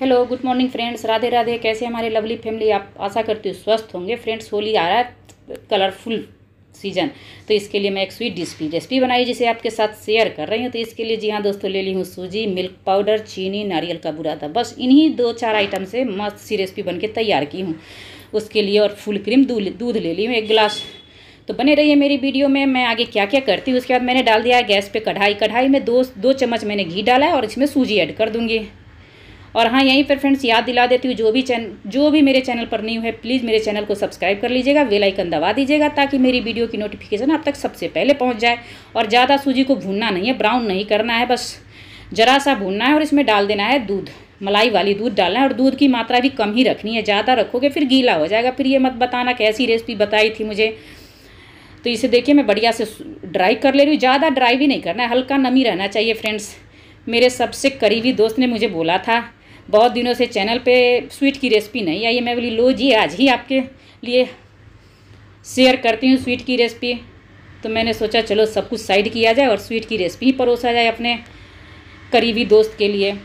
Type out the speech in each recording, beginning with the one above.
hello good morning friends Radhe Radhe कैसे हमारे lovely family आप आशा करती हो स्वस्थ होंगे फ्रेंड्स होली आ रहा है कलरफुल सीजन तो इसके लिए मैं एक स्वीट रेसिपी रेसिपी बनाई जिसे आपके साथ शेयर कर रही हूँ तो इसके लिए जी हाँ दोस्तों ले ली हूँ सूजी मिल्क पाउडर चीनी नारियल का बुरादा बस इन्हीं दो चार आइटम से मस्त सी रेसिपी बन के तैयार की हूँ उसके लिए और फुल क्रीम दूध ले ली हूँ एक गिलास तो बने रहिए मेरी वीडियो में मैं आगे क्या क्या करती हूँ उसके बाद मैंने डाल दिया है गैस पे कढ़ाई कढ़ाई में दो दो चम्मच मैंने घी डाला है और इसमें सूजी ऐड कर दूँगी और हाँ यहीं पर फ्रेंड्स याद दिला देती हूँ जो भी चैन जो भी मेरे चैनल पर नहीं है प्लीज़ मेरे चैनल को सब्सक्राइब कर लीजिएगा वेल आइकन दबा दीजिएगा ताकि मेरी वीडियो की नोटिफिकेशन आप तक सबसे पहले पहुँच जाए और ज़्यादा सूजी को भूनना नहीं है ब्राउन नहीं करना है बस ज़रा सा भूनना है और इसमें डाल देना है दूध मलाई वाली दूध डालना है और दूध की मात्रा भी कम ही रखनी है ज़्यादा रखोगे फिर गीला हो जाएगा फिर ये मत बताना कैसी रेसिपी बताई थी मुझे तो इसे देखिए मैं बढ़िया से ड्राई कर ले रही हूँ ज़्यादा ड्राई भी नहीं करना है हल्का नमी रहना चाहिए फ्रेंड्स मेरे सबसे करीबी दोस्त ने मुझे बोला था बहुत दिनों से चैनल पे स्वीट की रेसिपी नहीं आई है मैं बोली लो जी आज ही आपके लिए शेयर करती हूँ स्वीट की रेसिपी तो मैंने सोचा चलो सब कुछ साइड किया जाए और स्वीट की रेसिपी ही परोसा जाए अपने करीबी दोस्त के लिए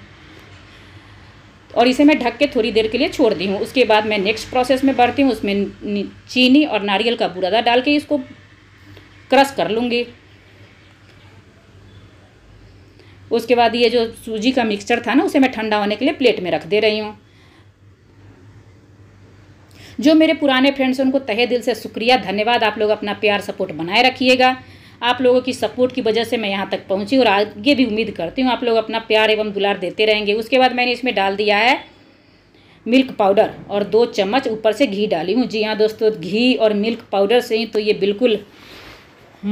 और इसे मैं ढक के थोड़ी देर के लिए छोड़ दी हूँ उसके बाद मैं नेक्स्ट प्रोसेस में बढ़ती हूँ उसमें चीनी और नारियल का बुरादा डाल के इसको क्रश कर लूँगी उसके बाद ये जो सूजी का मिक्सचर था ना उसे मैं ठंडा होने के लिए प्लेट में रख दे रही हूँ जो मेरे पुराने फ्रेंड्स हैं उनको तहे दिल से शुक्रिया धन्यवाद आप लोग अपना प्यार सपोर्ट बनाए रखिएगा आप लोगों की सपोर्ट की वजह से मैं यहाँ तक पहुँची और आगे भी उम्मीद करती हूँ आप लोग अपना प्यार एवं दुलार देते रहेंगे उसके बाद मैंने इसमें डाल दिया है मिल्क पाउडर और दो चम्मच ऊपर से घी डाली हूँ जी हाँ दोस्तों घी और मिल्क पाउडर से ही तो ये बिल्कुल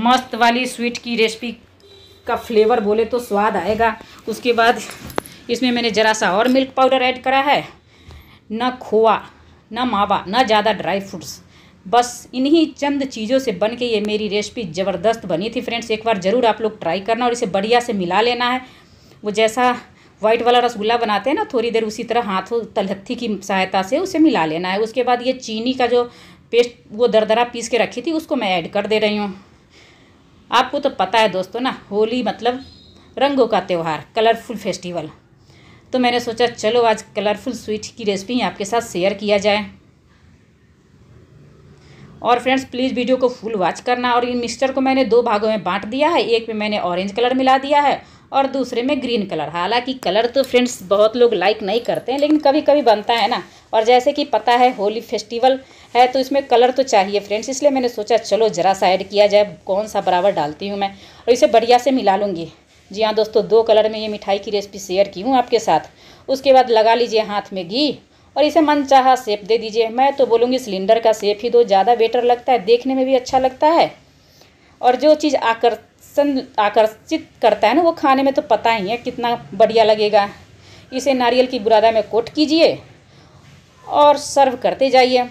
मस्त वाली स्वीट की रेसिपी का फ्लेवर बोले तो स्वाद आएगा उसके बाद इसमें मैंने ज़रा सा और मिल्क पाउडर ऐड करा है ना खोआ ना मावा ना ज़्यादा ड्राई फ्रूट्स बस इन्हीं चंद चीज़ों से बन के ये मेरी रेसिपी ज़बरदस्त बनी थी फ्रेंड्स एक बार ज़रूर आप लोग ट्राई करना और इसे बढ़िया से मिला लेना है वो जैसा व्हाइट वाला रसगुल्ला बनाते हैं ना थोड़ी देर उसी तरह हाथों तलहत्थी की सहायता से उसे मिला लेना है उसके बाद ये चीनी का जो पेस्ट वो दरदरा पीस के रखी थी उसको मैं ऐड कर दे रही हूँ आपको तो पता है दोस्तों ना होली मतलब रंगों का त्यौहार कलरफुल फेस्टिवल तो मैंने सोचा चलो आज कलरफुल स्वीट की रेसिपी आपके साथ शेयर किया जाए और फ्रेंड्स प्लीज़ वीडियो को फुल वॉच करना और इन मिक्सचर को मैंने दो भागों में बांट दिया है एक में मैंने ऑरेंज कलर मिला दिया है और दूसरे में ग्रीन कलर हालांकि कलर तो फ्रेंड्स बहुत लोग लाइक नहीं करते हैं लेकिन कभी कभी बनता है ना और जैसे कि पता है होली फेस्टिवल है तो इसमें कलर तो चाहिए फ्रेंड्स इसलिए मैंने सोचा चलो ज़रा सा ऐड किया जाए कौन सा बराबर डालती हूँ मैं और इसे बढ़िया से मिला लूँगी जी हाँ दोस्तों दो कलर में ये मिठाई की रेसिपी शेयर की हूँ आपके साथ उसके बाद लगा लीजिए हाथ में घी और इसे मन चाह सेप दे दीजिए मैं तो बोलूँगी सिलेंडर का सेप ही दो ज़्यादा बेटर लगता है देखने में भी अच्छा लगता है और जो चीज़ आकर आकर्षण आकर्षित करता है ना वो खाने में तो पता ही है कितना बढ़िया लगेगा इसे नारियल की बुरादा में कोट कीजिए और सर्व करते जाइए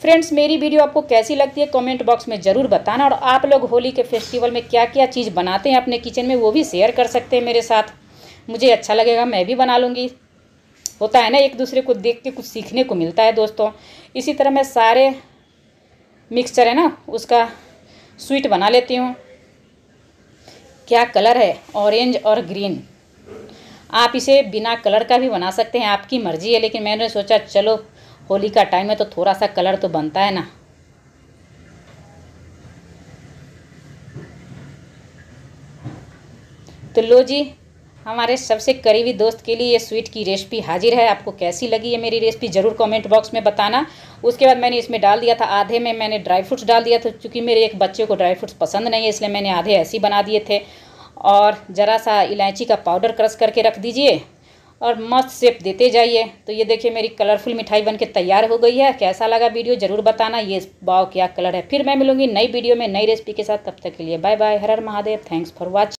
फ्रेंड्स मेरी वीडियो आपको कैसी लगती है कमेंट बॉक्स में ज़रूर बताना और आप लोग होली के फेस्टिवल में क्या क्या चीज़ बनाते हैं अपने किचन में वो भी शेयर कर सकते हैं मेरे साथ मुझे अच्छा लगेगा मैं भी बना लूँगी होता है ना एक दूसरे को देख के कुछ सीखने को मिलता है दोस्तों इसी तरह मैं सारे मिक्सचर है ना उसका स्वीट बना लेती हूँ क्या कलर है ऑरेंज और ग्रीन आप इसे बिना कलर का भी बना सकते हैं आपकी मर्ज़ी है लेकिन मैंने सोचा चलो होली का टाइम है तो थोड़ा सा कलर तो बनता है ना तो लो जी हमारे सबसे करीबी दोस्त के लिए ये स्वीट की रेसिपी हाजिर है आपको कैसी लगी ये मेरी रेसिपी ज़रूर कमेंट बॉक्स में बताना उसके बाद मैंने इसमें डाल दिया था आधे में मैंने ड्राई फ्रूट्स डाल दिया था क्योंकि मेरे एक बच्चे को ड्राई फ्रूट्स पसंद नहीं है इसलिए मैंने आधे ऐसे बना दिए थे और ज़रा सा इलायची का पाउडर क्रश करके रख दीजिए और मस्त शेप देते जाइए तो ये देखिए मेरी कलरफुल मिठाई बनके तैयार हो गई है कैसा लगा वीडियो ज़रूर बताना ये बाव क्या कलर है फिर मैं मिलूंगी नई वीडियो में नई रेसिपी के साथ तब तक के लिए बाय बाय हर हर महादेव थैंक्स फॉर वॉचिंग